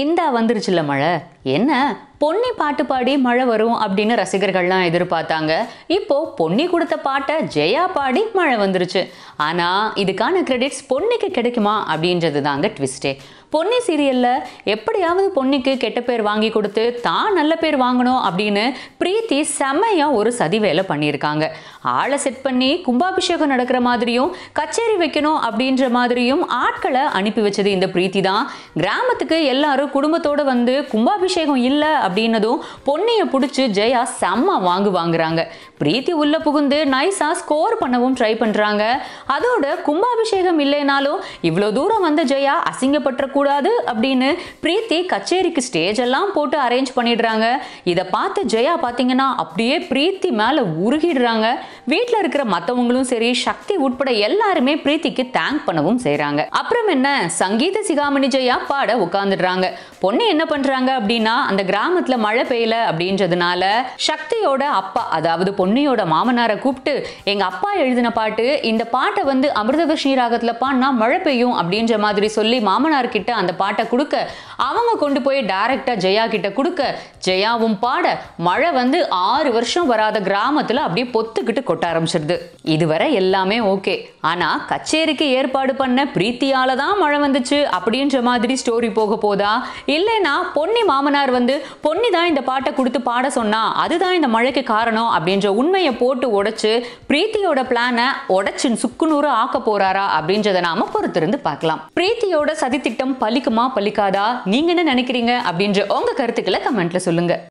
இந்தா வந்துருச்சுல்ல மழை என்ன பொன்னி பாட்டு பாடி மழை வரும் அப்படின்னு ரசிகர்கள்லாம் எதிர்பார்த்தாங்க இப்போ பொன்னி கொடுத்த பாட்டை ஜெயா பாடி மழை வந்துருச்சு ஆனால் இதுக்கான கிரெடிட்ஸ் பொன்னிக்கு கிடைக்குமா அப்படின்றது தாங்க ட்விஸ்டே பொன்னி சீரியலில் எப்படியாவது பொன்னிக்கு கெட்ட பேர் வாங்கி கொடுத்து தான் நல்ல பேர் வாங்கணும் அப்படின்னு பிரீத்தி செம்மையா ஒரு சதி வேலை பண்ணியிருக்காங்க ஆளை செட் பண்ணி கும்பாபிஷேகம் நடக்கிற மாதிரியும் கச்சேரி வைக்கணும் அப்படின்ற மாதிரியும் ஆட்களை அனுப்பி வச்சது இந்த பிரீத்தி தான் கிராமத்துக்கு எல்லாரும் குடும்பத்தோடு வந்து கும்பாபிஷேகம் இல்லை அப்படின்னதும் பொன்னியை பிடிச்சி ஜெயா செம்ம வாங்கு வாங்குறாங்க பிரீத்தி உள்ள புகுந்து நைஸாக ஸ்கோர் பண்ணவும் ட்ரை பண்ணுறாங்க அதோட கும்பாபிஷேகம் இல்லைனாலும் இவ்வளோ தூரம் வந்த ஜெயா அசிங்கப்பட்ட கூடாது அப்படின்னு பிரீத்தி கச்சேரிக்கு ஸ்டேஜ் எல்லாம் போட்டு அரேஞ்ச் பண்ணிடுறாங்க இதை பார்த்து ஜெயா பார்த்தீங்கன்னா அப்படியே பிரீத்தி மேல உருகிடுறாங்க வீட்டில் இருக்கிற மற்றவங்களும் சரி சக்தி உட்பட எல்லாருமே பிரீத்திக்கு தேங்க் பண்ணவும் செய்யறாங்க அப்புறம் என்ன சங்கீத சிகாமணி ஜெயா பாட உட்காந்துடுறாங்க பொண்ணு என்ன பண்றாங்க அப்படின்னா அந்த கிராமத்துல மழை பெய்யல அப்படின்றதுனால சக்தியோட அப்பா அதாவது பொண்ணியோட மாமனாரை கூப்பிட்டு எங்க அப்பா எழுதின பாட்டு இந்த பாட்டை வந்து அமிர்தவர்ஷினி ராகத்துல பாடினா மழை பெய்யும் அப்படின்ற மாதிரி சொல்லி மாமனார்கிட்ட கிட்ட அந்த பாட்டை கொடுக்க அவங்க கொண்டு போய் டைரக்டா ஜெயா கிட்ட கொடுக்க ஜெயாவும் பாட மழை வந்து ஆறு வருஷம் வராத கிராமத்துல அப்படியே பொத்துக்கிட்டு கொட்ட ஆரம்பிச்சிருது இதுவரை எல்லாமே ஓகே ஆனா கச்சேரிக்கு ஏற்பாடு பண்ண பிரீத்தியால தான் மழை வந்துச்சு அப்படின்ற மாதிரி ஸ்டோரி போக போதா இல்லைனா பொன்னி மாமனார் வந்து பொன்னி தான் இந்த பாட்டை கொடுத்து பாட சொன்னா அதுதான் இந்த மழைக்கு காரணம் அப்படின்ற உண்மையை போட்டு உடைச்சு பிரீத்தியோட பிளானை உடைச்சு சுக்குநூறு ஆக்க போறாரா அப்படின்றத நாம பொறுத்திருந்து பார்க்கலாம் பிரீத்தியோட சதித்திட்டம் பலிக்குமா பலிக்காதா நீங்க என்ன நினைக்கிறீங்க அப்படின்ற உங்க கருத்துக்களை கமெண்ட்ல சொல்லுங்க